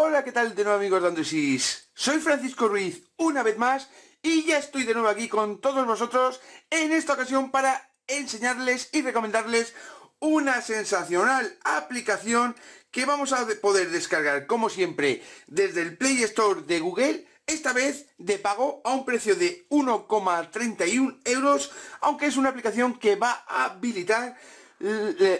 Hola, ¿qué tal de nuevo amigos de Soy Francisco Ruiz una vez más y ya estoy de nuevo aquí con todos vosotros en esta ocasión para enseñarles y recomendarles una sensacional aplicación que vamos a poder descargar como siempre desde el Play Store de Google esta vez de pago a un precio de 1,31 euros, aunque es una aplicación que va a habilitar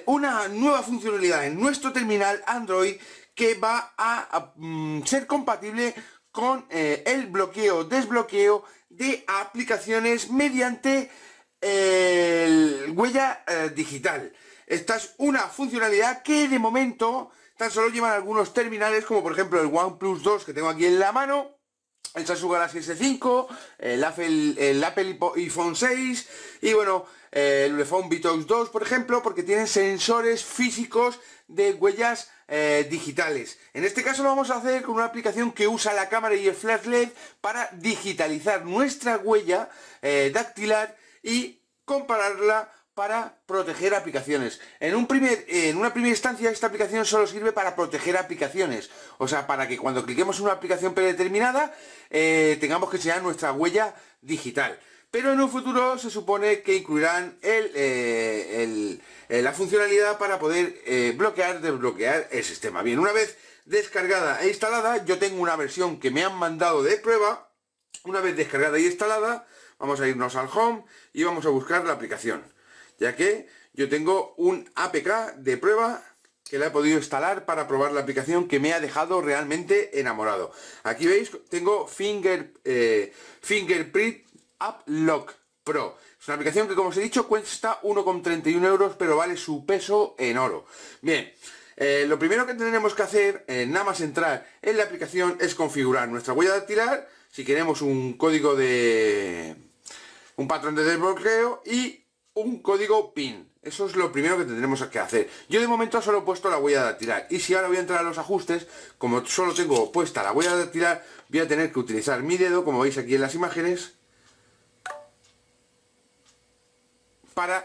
una nueva funcionalidad en nuestro terminal Android que va a, mm, ser compatible con eh, el bloqueo, desbloqueo de aplicaciones mediante el huella eh, digital. Esta es una funcionalidad que de momento tan solo llevan algunos terminales, como por ejemplo el OnePlus 2 que tengo aquí en la mano, el Samsung Galaxy S5, el Apple, iPhone 6 y bueno, el iPhone Vitox 2 por ejemplo, porque tiene sensores físicos de huellas eh, digitales. En este caso lo vamos a hacer con una aplicación que usa la cámara y el flash LED para digitalizar nuestra huella eh, dactilar y compararla para proteger aplicaciones. En, un primer, en una primera instancia esta aplicación solo sirve para proteger aplicaciones. O sea, para que cuando cliquemos en una aplicación predeterminada eh, tengamos que enseñar nuestra huella digital pero en un futuro se supone que incluirán eh, eh, la funcionalidad para poder eh, bloquear, desbloquear el sistema. Bien, una vez descargada e instalada, yo tengo una versión que me han mandado de prueba, una vez descargada y instalada, vamos a irnos al home y vamos a buscar la aplicación, ya que yo tengo un APK de prueba que la he podido instalar para probar la aplicación que me ha dejado realmente enamorado. Aquí veis, tengo finger, fingerprint AppLock Pro. Es una aplicación que, como os he dicho, cuesta 1,31 euros, pero vale su peso en oro. Bien, eh, lo primero que tendremos que hacer, eh, nada más entrar en la aplicación, es configurar nuestra huella dactilar, si queremos un código de... un patrón de desbloqueo y un código PIN. Eso es lo primero que tendremos que hacer. Yo de momento solo he puesto la huella dactilar. Y si ahora voy a entrar a los ajustes, como solo tengo puesta la huella dactilar, voy a tener que utilizar mi dedo, como veis aquí en las imágenes, para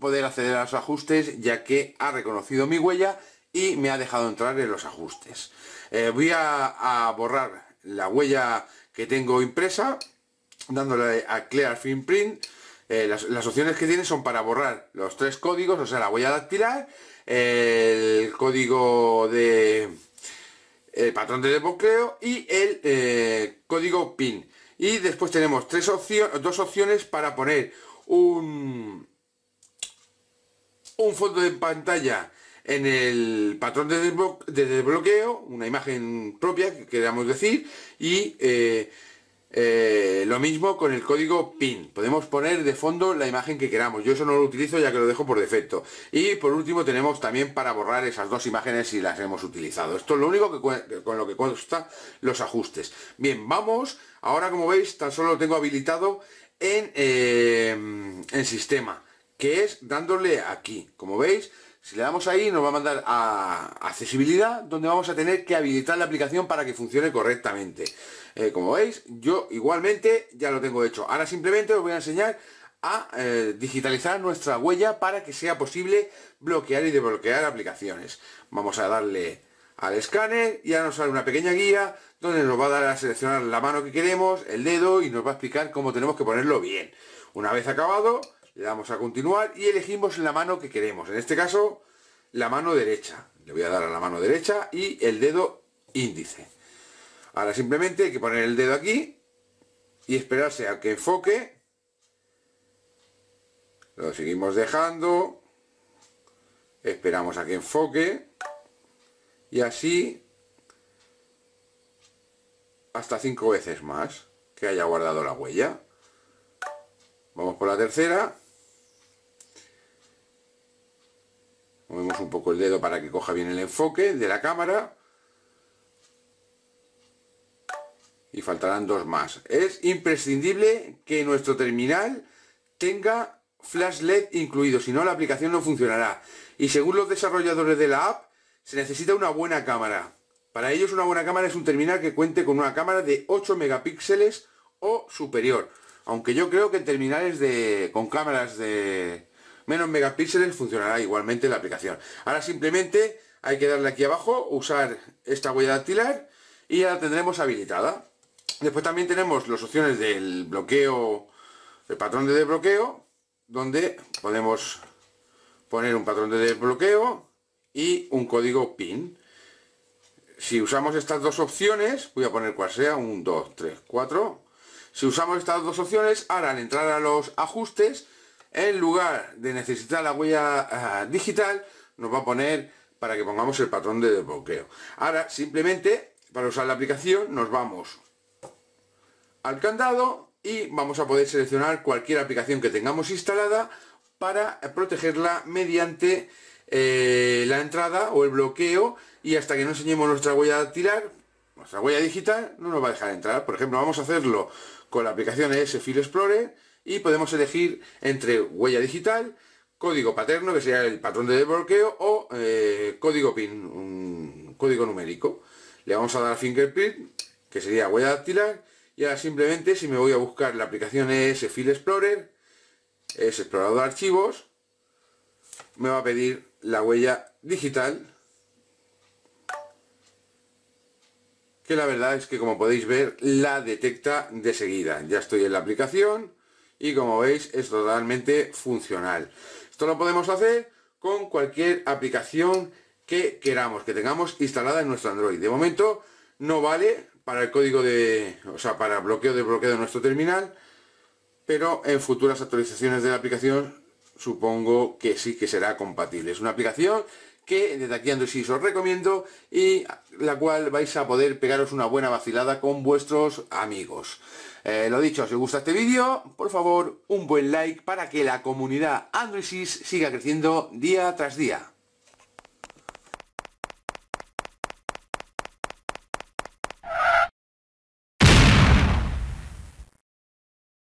poder acceder a los ajustes ya que ha reconocido mi huella y me ha dejado entrar en los ajustes. Eh, voy a, borrar la huella que tengo impresa dándole a Clear Fingerprint. Eh, las, opciones que tiene son para borrar los tres códigos, o sea, la huella dactilar, el código de el patrón de desbloqueo y el eh, código PIN. Y después tenemos tres opciones, dos opciones para poner un, un fondo de pantalla en el patrón de, desbloqueo, una imagen propia, que queramos decir, y eh, eh, lo mismo con el código PIN. Podemos poner de fondo la imagen que queramos. Yo eso no lo utilizo ya que lo dejo por defecto. Y por último tenemos también para borrar esas dos imágenes si las hemos utilizado. Esto es lo único que con lo que consta los ajustes. Bien, vamos. Ahora como veis tan solo tengo habilitado en, eh, sistema, que es dándole aquí. Como veis, si le damos ahí nos va a mandar a accesibilidad, donde vamos a tener que habilitar la aplicación para que funcione correctamente. Eh, como veis, yo igualmente ya lo tengo hecho. Ahora simplemente os voy a enseñar a eh, digitalizar nuestra huella para que sea posible bloquear y desbloquear aplicaciones. Vamos a darle al escáner ya nos sale una pequeña guía donde nos va a dar a seleccionar la mano que queremos, el dedo y nos va a explicar cómo tenemos que ponerlo bien. Una vez acabado, le damos a continuar y elegimos la mano que queremos. En este caso, la mano derecha. Le voy a dar a la mano derecha y el dedo índice. Ahora simplemente hay que poner el dedo aquí y esperarse a que enfoque. Lo seguimos dejando. Esperamos a que enfoque y así hasta cinco veces más que haya guardado la huella. Vamos por la tercera. Movemos un poco el dedo para que coja bien el enfoque de la cámara. Y faltarán dos más. Es imprescindible que nuestro terminal tenga flash LED incluido, si no la aplicación no funcionará. Y según los desarrolladores de la app, se necesita una buena cámara. Para ellos una buena cámara es un terminal que cuente con una cámara de 8 megapíxeles o superior. Aunque yo creo que en terminales de, con cámaras de menos megapíxeles funcionará igualmente la aplicación. Ahora simplemente hay que darle aquí abajo, usar esta huella dactilar y ya la tendremos habilitada. Después también tenemos las opciones del bloqueo, el patrón de desbloqueo, donde podemos poner un patrón de desbloqueo y un código PIN. Si usamos estas dos opciones, voy a poner cual sea, 1, 2, 3, 4. Si usamos estas dos opciones, ahora al entrar a los ajustes, en lugar de necesitar la huella ah, digital, nos va a poner para que pongamos el patrón de desbloqueo. Ahora, simplemente, para usar la aplicación, nos vamos al candado y vamos a poder seleccionar cualquier aplicación que tengamos instalada para protegerla mediante eh, la entrada o el bloqueo y hasta que no enseñemos nuestra huella dactilar, nuestra huella digital, no nos va a dejar entrar. Por ejemplo, vamos a hacerlo con la aplicación ES File Explorer y podemos elegir entre huella digital, código paterno, que sería el patrón de desbloqueo, o eh, código PIN, un código numérico. Le vamos a dar fingerprint, que sería huella dactilar, y ahora simplemente si me voy a buscar la aplicación ES File Explorer, es explorador de archivos, me va a pedir la huella digital que la verdad es que como podéis ver la detecta de seguida ya estoy en la aplicación y como veis es totalmente funcional esto lo podemos hacer con cualquier aplicación que queramos que tengamos instalada en nuestro android de momento no vale para el código de o sea para bloqueo de bloqueo de nuestro terminal pero en futuras actualizaciones de la aplicación supongo que sí que será compatible. Es una aplicación que desde aquí Android os recomiendo y la cual vais a poder pegaros una buena vacilada con vuestros amigos. Eh, lo dicho, si os gusta este vídeo, por favor, un buen like para que la comunidad Android siga creciendo día tras día.